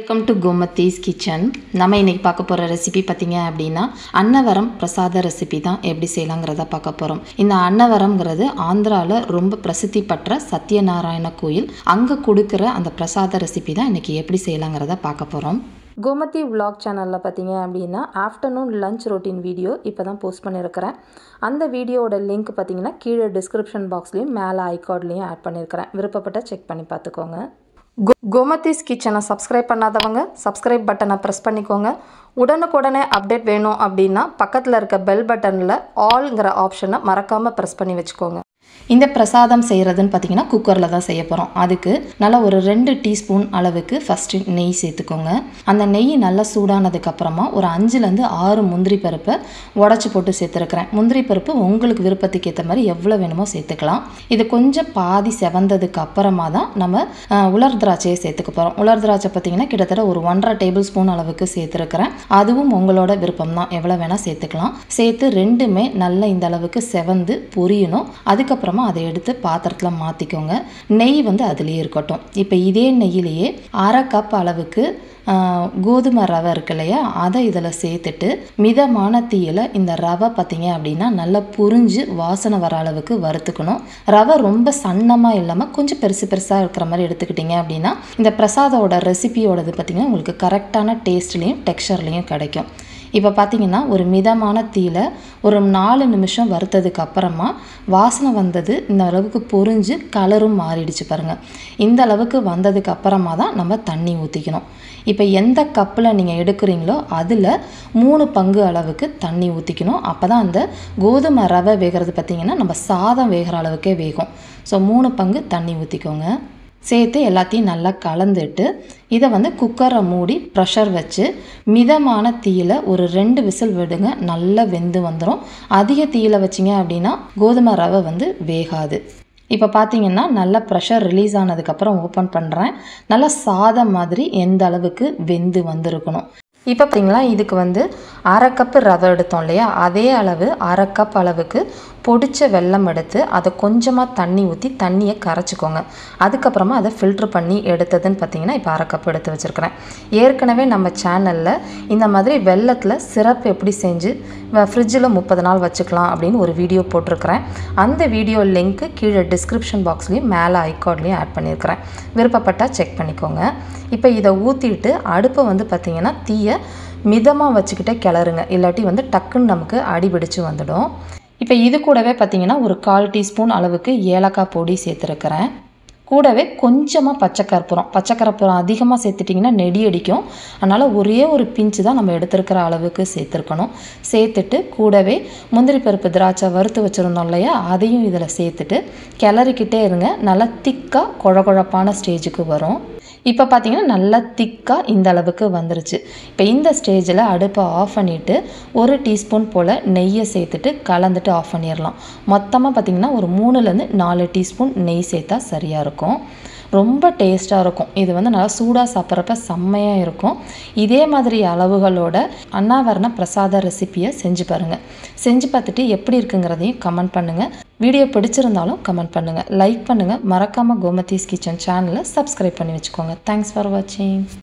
welcome to Gomathi's kitchen நம்ம இன்றைக்கி பார்க்க போகிற ரெசிபி பார்த்திங்க அப்படின்னா அன்னவரம் பிரசாத ரெசிபி தான் எப்படி செய்யலாங்கிறத பார்க்க போகிறோம் இந்த அன்னவரம்ங்கிறது ஆந்திராவில் ரொம்ப பிரசித்தி பெற்ற சத்யநாராயண கோயில் அங்கே கொடுக்குற அந்த பிரசாத ரெசிபி தான் இன்றைக்கி எப்படி செய்யலாங்கிறத பார்க்க போகிறோம் கோமதி விளாக் சேனலில் பார்த்தீங்க அப்படின்னா ஆஃப்டர்நூன் லஞ்ச் ரொட்டீன் வீடியோ இப்போ தான் போஸ்ட் பண்ணியிருக்கிறேன் அந்த வீடியோவோட லிங்க் பார்த்தீங்கன்னா கீழே டிஸ்கிரிப்ஷன் பாக்ஸ்லேயும் மேலே ஐகார்ட்லேயும் ஆட் பண்ணியிருக்கிறேன் விருப்பப்பட்ட செக் பண்ணி பார்த்துக்கோங்க கோமதிஸ் கிச்சனை சப்ஸ்கிரைப் பண்ணாதவங்க சப்ஸ்கிரைப் பட்டனை ப்ரெஸ் பண்ணிக்கோங்க உடனுக்குடனே அப்டேட் வேணும் அப்படின்னா பக்கத்தில் இருக்க பெல் பட்டனில் ஆல்ங்கிற ஆப்ஷனை மறக்காமல் ப்ரெஸ் பண்ணி வச்சுக்கோங்க இந்த பிரசாதம் செய்கிறதுன்னு பார்த்தீங்கன்னா குக்கரில் தான் செய்ய போகிறோம் அதுக்கு நல்லா ஒரு ரெண்டு டீஸ்பூன் அளவுக்கு ஃபஸ்ட்டு நெய் சேர்த்துக்கோங்க அந்த நெய் நல்லா சூடானதுக்கப்புறமா ஒரு அஞ்சுலேருந்து ஆறு முந்திரி பருப்பை உடச்சி போட்டு சேர்த்துருக்குறேன் முந்திரி பருப்பு உங்களுக்கு விருப்பத்துக்கு ஏற்ற மாதிரி எவ்வளோ வேணுமோ சேர்த்துக்கலாம் இது கொஞ்சம் பாதி செவந்ததுக்கு அப்புறமா தான் நம்ம உலர் திராட்சையை சேர்த்துக்க போகிறோம் உலர் திராட்சை பார்த்தீங்கன்னா கிட்டத்தட்ட ஒரு ஒன்றரை டேபிள் ஸ்பூன் அளவுக்கு சேர்த்துருக்குறேன் அதுவும் உங்களோட விருப்பம் தான் எவ்வளோ வேணால் சேர்த்துக்கலாம் சேர்த்து ரெண்டுமே நல்லா இந்த அளவுக்கு செவந்து பொரியணும் அதுக்கப்புறம் அதுக்கப்புறமா அதை எடுத்து பாத்திரத்தில் மாற்றிக்கோங்க நெய் வந்து அதுலேயே இருக்கட்டும் இப்போ இதே நெய்யிலேயே அரை கப் அளவுக்கு கோதுமை ரவை இருக்கு இல்லையா அதை இதில் சேர்த்துட்டு மிதமான தீயில் இந்த ரவை பார்த்தீங்க அப்படின்னா நல்லா புரிஞ்சு வாசனை வர அளவுக்கு வறுத்துக்கணும் ரவை ரொம்ப சன்னமாக இல்லாமல் கொஞ்சம் பெருசு பெருசாக இருக்கிற மாதிரி எடுத்துக்கிட்டிங்க அப்படின்னா இந்த பிரசாதோட ரெசிபியோடது பார்த்திங்கன்னா உங்களுக்கு கரெக்டான டேஸ்ட்லேயும் டெக்ஸ்டர்லேயும் கிடைக்கும் இப்போ பார்த்தீங்கன்னா ஒரு மிதமான தீயில் ஒரு நாலு நிமிஷம் வறுத்ததுக்கு அப்புறமா வாசனை வந்தது இந்த அளவுக்கு பொறிஞ்சு கலரும் மாறிடுச்சு பாருங்கள் இந்த அளவுக்கு வந்ததுக்கு அப்புறமா தான் நம்ம தண்ணி ஊற்றிக்கணும் இப்போ எந்த கப்பில் நீங்கள் எடுக்கிறீங்களோ அதில் மூணு பங்கு அளவுக்கு தண்ணி ஊற்றிக்கணும் அப்போ தான் அந்த கோதுமை ரவை வேகிறது பார்த்திங்கன்னா நம்ம சாதம் வேகிற அளவுக்கே வேகும் ஸோ மூணு பங்கு தண்ணி ஊற்றிக்கோங்க சேர்த்து எல்லாத்தையும் நல்லா கலந்துட்டு இதை வந்து குக்கரை மூடி ப்ரெஷர் வச்சு மிதமான தீயில் ஒரு ரெண்டு விசில் விடுங்க நல்லா வெந்து வந்துடும் அதிக தீயில் வச்சிங்க அப்படின்னா கோதுமை ரவை வந்து வேகாது இப்போ பார்த்தீங்கன்னா நல்லா ப்ரெஷர் ரிலீஸ் ஆனதுக்கப்புறம் ஓப்பன் பண்ணுறேன் நல்லா சாதம் மாதிரி எந்த அளவுக்கு வெந்து வந்திருக்கணும் இப்போ பார்த்தீங்களா இதுக்கு வந்து அரை கப்பு ரவை எடுத்தோம் இல்லையா அதே அளவு அரை கப் அளவுக்கு பொடிச்ச வெள்ளம் எடுத்து அதை கொஞ்சமாக தண்ணி ஊற்றி தண்ணியை கரைச்சிக்கோங்க அதுக்கப்புறமா அதை ஃபில்ட்ரு பண்ணி எடுத்ததுன்னு பார்த்தீங்கன்னா இப்போ அரை எடுத்து வச்சுருக்கிறேன் ஏற்கனவே நம்ம சேனலில் இந்த மாதிரி வெள்ளத்தில் சிரப் எப்படி செஞ்சு ஃப்ரிட்ஜில் முப்பது நாள் வச்சுக்கலாம் அப்படின்னு ஒரு வீடியோ போட்டிருக்கிறேன் அந்த வீடியோ லிங்க்கு கீழே டிஸ்கிரிப்ஷன் பாக்ஸ்லேயும் மேலே ஐக்கார்ட்லேயும் ஆட் பண்ணியிருக்கிறேன் விருப்பப்பட்டால் செக் பண்ணிக்கோங்க இப்போ இதை ஊற்றிட்டு அடுப்பை வந்து பார்த்திங்கன்னா தீயை மிதமாக வச்சுக்கிட்டே கிளறுங்க இல்லாட்டி வந்து டக்குன்னு நமக்கு அடிபிடிச்சு வந்துடும் இப்போ இது கூடவே பார்த்திங்கன்னா ஒரு கால் டீஸ்பூன் அளவுக்கு ஏலக்காய் பொடி சேர்த்துருக்கிறேன் கூடவே கொஞ்சமாக பச்சை கற்பூரம் பச்சை கற்பூரம் அதிகமாக சேர்த்துட்டிங்கன்னா நெடி அடிக்கும் அதனால் ஒரே ஒரு பிஞ்சு தான் நம்ம எடுத்துருக்கிற அளவுக்கு சேர்த்துருக்கணும் சேர்த்துட்டு கூடவே முந்திரி பருப்பு திராட்சை வறுத்து வச்சுருந்தோம் இல்லையா அதையும் இதில் சேர்த்துட்டு கிளறிக்கிட்டே இருங்க நல்லா திக்காக குழகுழப்பான ஸ்டேஜுக்கு வரும் இப்போ பார்த்தீங்கன்னா நல்லா திக்காக இந்த அளவுக்கு வந்துருச்சு இப்போ இந்த ஸ்டேஜில் அடுப்பை ஆஃப் பண்ணிவிட்டு ஒரு டீஸ்பூன் போல் நெய்யை சேர்த்துட்டு கலந்துட்டு ஆஃப் பண்ணிடலாம் மொத்தமாக பார்த்திங்கன்னா ஒரு மூணுலேருந்து நாலு டீஸ்பூன் நெய் சேர்த்தா சரியாக இருக்கும் ரொம்ப டேஸ்ட்டாக இருக்கும் இது வந்து நல்லா சூடாக சாப்பிட்றப்ப செம்மையாக இருக்கும் இதே மாதிரி அளவுகளோட அன்னாவரண பிரசாத ரெசிப்பியை செஞ்சு பாருங்கள் செஞ்சு பார்த்துட்டு எப்படி இருக்குங்கிறதையும் கமெண்ட் பண்ணுங்கள் வீடியோ பிடிச்சிருந்தாலும் கமெண்ட் பண்ணுங்கள் லைக் பண்ணுங்கள் மறக்காமல் கோமதீஸ் கிச்சன் சேனலை சப்ஸ்கிரைப் பண்ணி வச்சுக்கோங்க தேங்க்ஸ் ஃபார் வாட்சிங்